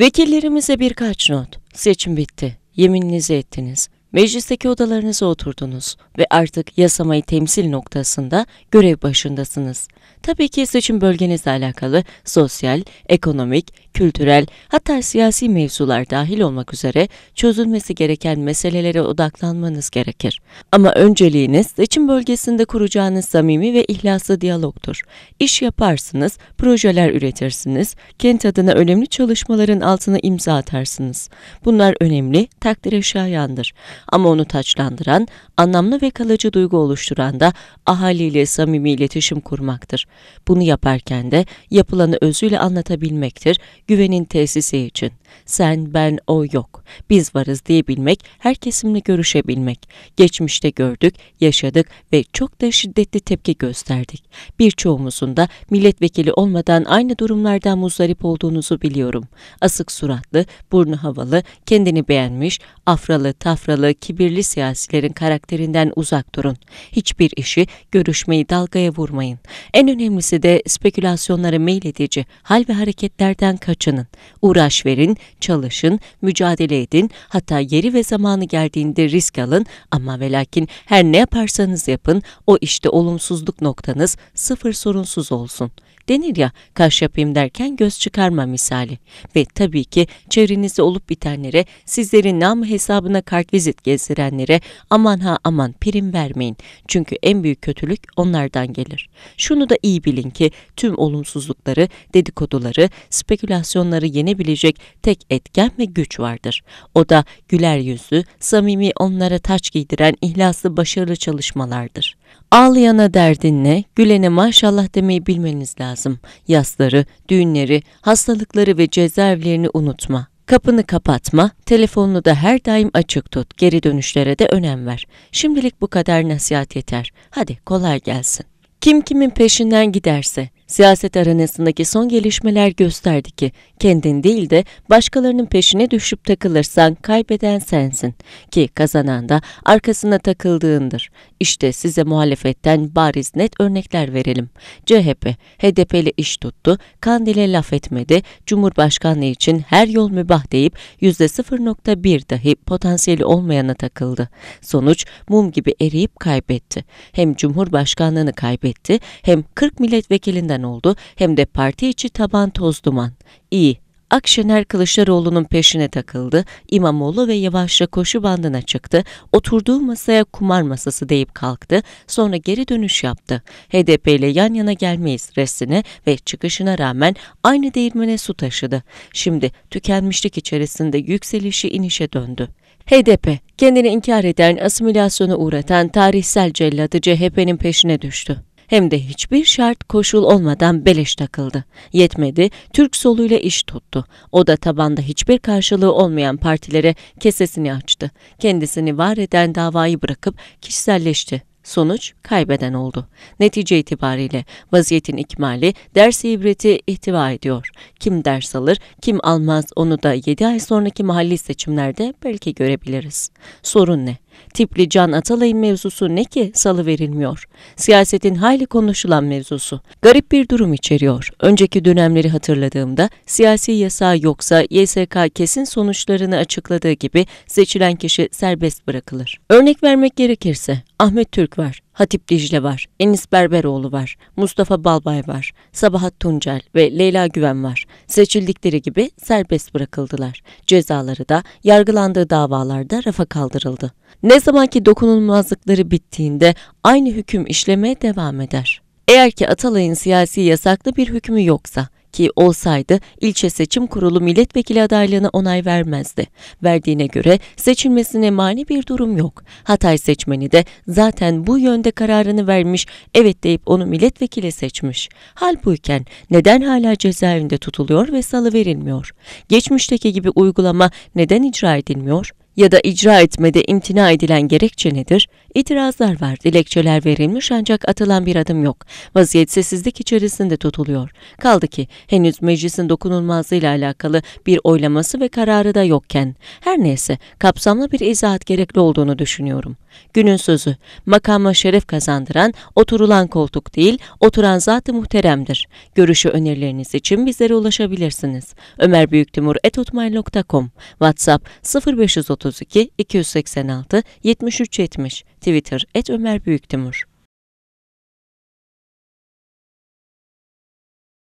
Vekillerimize birkaç not. Seçim bitti. Yemininizi ettiniz. Meclisteki odalarınıza oturdunuz ve artık yasamayı temsil noktasında görev başındasınız. Tabii ki seçim bölgenizle alakalı sosyal, ekonomik, kültürel hatta siyasi mevzular dahil olmak üzere çözülmesi gereken meselelere odaklanmanız gerekir. Ama önceliğiniz seçim bölgesinde kuracağınız samimi ve ihlaslı diyalogtur. İş yaparsınız, projeler üretirsiniz, kent adına önemli çalışmaların altına imza atarsınız. Bunlar önemli, takdire şayandır. Ama onu taçlandıran, anlamlı ve kalıcı duygu oluşturan da ahaliyle samimi iletişim kurmaktır. Bunu yaparken de yapılanı özüyle anlatabilmektir, güvenin tesisi için. Sen, ben, o yok. Biz varız diyebilmek, her kesimle görüşebilmek. Geçmişte gördük, yaşadık ve çok da şiddetli tepki gösterdik. Birçoğumuzun da milletvekili olmadan aynı durumlardan muzdarip olduğunuzu biliyorum. Asık suratlı, burnu havalı, kendini beğenmiş, afralı, tafralı, yandaşlığı, kibirli siyasilerin karakterinden uzak durun. Hiçbir işi, görüşmeyi dalgaya vurmayın. En önemlisi de spekülasyonları meyledici hal ve hareketlerden kaçının. Uğraş verin, çalışın, mücadele edin, hatta yeri ve zamanı geldiğinde risk alın ama ve lakin her ne yaparsanız yapın o işte olumsuzluk noktanız sıfır sorunsuz olsun. Denir ya kaş yapayım derken göz çıkarma misali. Ve tabii ki çevrenizde olup bitenlere sizlerin nam hesabına kartvizit alıp gezdirenlere aman ha aman prim vermeyin. Çünkü en büyük kötülük onlardan gelir. Şunu da iyi bilin ki tüm olumsuzlukları, dedikoduları, spekülasyonları yenebilecek tek etken ve güç vardır. O da güler yüzlü, samimi onlara taç giydiren ihlaslı başarılı çalışmalardır. Ağlayana derdin ne, gülene maşallah demeyi bilmeniz lazım. Yasları, düğünleri, hastalıkları ve cezaevlerini unutma. Kapını kapatma, telefonunu da her daim açık tut. Geri dönüşlere de önem ver. Şimdilik bu kadar nasihat yeter. Hadi kolay gelsin. Kim kimin peşinden giderse, Siyaset arenasındaki son gelişmeler gösterdi ki kendin değil de başkalarının peşine düşüp takılırsan kaybeden sensin ki kazanan da arkasına takıldığındır. İşte size muhalefetten bariz net örnekler verelim. CHP, HDP iş tuttu, Kandil'e laf etmedi, Cumhurbaşkanlığı için her yol mübah deyip %0.1 dahi potansiyeli olmayana takıldı. Sonuç mum gibi eriyip kaybetti. Hem Cumhurbaşkanlığını kaybetti hem 40 milletvekilinden başbakan oldu hem de parti içi taban toz duman. İyi, Akşener Kılıçdaroğlu'nun peşine takıldı, İmamoğlu ve yavaşça koşu bandına çıktı, oturduğu masaya kumar masası deyip kalktı, sonra geri dönüş yaptı. HDP ile yan yana gelmeyiz resmine ve çıkışına rağmen aynı değirmene su taşıdı. Şimdi tükenmişlik içerisinde yükselişi inişe döndü. HDP, kendini inkar eden, asimilasyona uğratan tarihsel celladı CHP'nin peşine düştü. Hem de hiçbir şart koşul olmadan beleş takıldı. Yetmedi, Türk soluyla iş tuttu. O da tabanda hiçbir karşılığı olmayan partilere kesesini açtı. Kendisini var eden davayı bırakıp kişiselleşti. Sonuç kaybeden oldu. Netice itibariyle vaziyetin ikmali ders ibreti ihtiva ediyor. Kim ders alır, kim almaz onu da 7 ay sonraki mahalli seçimlerde belki görebiliriz. Sorun ne? Tipli Can Atalay'ın mevzusu ne ki salı verilmiyor. Siyasetin hayli konuşulan mevzusu. Garip bir durum içeriyor. Önceki dönemleri hatırladığımda siyasi yasa yoksa YSK kesin sonuçlarını açıkladığı gibi seçilen kişi serbest bırakılır. Örnek vermek gerekirse Ahmet Türk var. Hatip Dicle var, Enis Berberoğlu var, Mustafa Balbay var, Sabahat Tuncel ve Leyla Güven var. Seçildikleri gibi serbest bırakıldılar. Cezaları da yargılandığı davalarda rafa kaldırıldı. Ne zamanki dokunulmazlıkları bittiğinde aynı hüküm işlemeye devam eder. Eğer ki Atalay'ın siyasi yasaklı bir hükmü yoksa, ki olsaydı ilçe seçim kurulu milletvekili adaylığına onay vermezdi. Verdiğine göre seçilmesine mani bir durum yok. Hatay seçmeni de zaten bu yönde kararını vermiş, evet deyip onu milletvekili seçmiş. Hal buyken neden hala cezaevinde tutuluyor ve salı verilmiyor? Geçmişteki gibi uygulama neden icra edilmiyor? ya da icra etmede imtina edilen gerekçe nedir? İtirazlar var, dilekçeler verilmiş ancak atılan bir adım yok. Vaziyetsizlik içerisinde tutuluyor. Kaldı ki henüz meclisin dokunulmazlığıyla alakalı bir oylaması ve kararı da yokken. Her neyse kapsamlı bir izahat gerekli olduğunu düşünüyorum. Günün sözü, makama şeref kazandıran oturulan koltuk değil, oturan zat-ı muhteremdir. Görüşü önerileriniz için bizlere ulaşabilirsiniz. Ömer Büyüktimur etotmail.com WhatsApp 0530 32 286 7370 Twitter et Ömer Büyüktimur